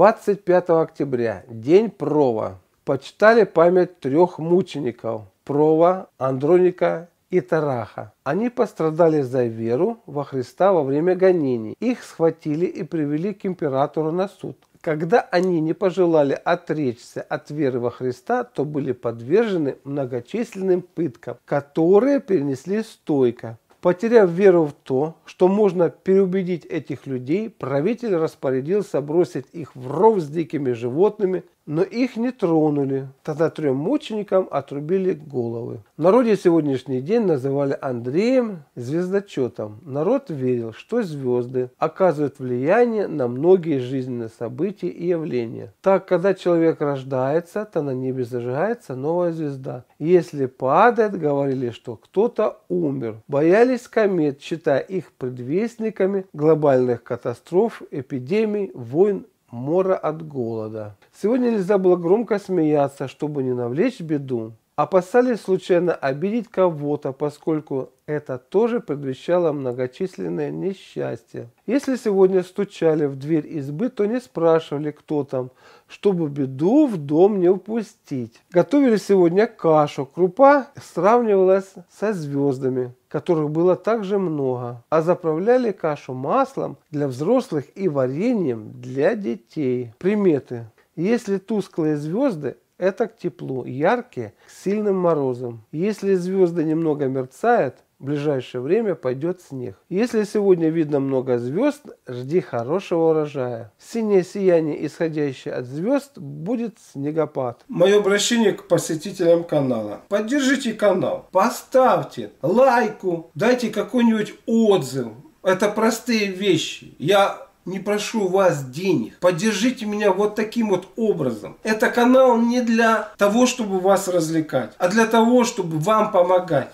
25 октября, день Прова, почитали память трех мучеников – Прова, Андроника и Тараха. Они пострадали за веру во Христа во время гонений. Их схватили и привели к императору на суд. Когда они не пожелали отречься от веры во Христа, то были подвержены многочисленным пыткам, которые перенесли стойко. Потеряв веру в то, что можно переубедить этих людей, правитель распорядился бросить их в ров с дикими животными, но их не тронули. Тогда трем мученикам отрубили головы. В народе сегодняшний день называли Андреем звездочетом. Народ верил, что звезды оказывают влияние на многие жизненные события и явления. Так, когда человек рождается, то на небе зажигается новая звезда. Если падает, говорили, что кто-то умер. Боялись комет, считая их предвестниками глобальных катастроф, эпидемий, войн мора от голода. Сегодня нельзя было громко смеяться, чтобы не навлечь беду. А опасались случайно обидеть кого-то, поскольку это тоже предвещало многочисленное несчастье. Если сегодня стучали в дверь избы, то не спрашивали, кто там, чтобы беду в дом не упустить. Готовили сегодня кашу, крупа сравнивалась со звездами которых было также много, а заправляли кашу маслом для взрослых и вареньем для детей. Приметы. Если тусклые звезды, это к теплу, яркие, к сильным морозам. Если звезды немного мерцают, в ближайшее время пойдет снег. Если сегодня видно много звезд, жди хорошего урожая. Синее сияние, исходящее от звезд, будет снегопад. Мое обращение к посетителям канала. Поддержите канал, поставьте лайку, дайте какой-нибудь отзыв. Это простые вещи. Я не прошу вас денег. Поддержите меня вот таким вот образом. Это канал не для того, чтобы вас развлекать, а для того, чтобы вам помогать.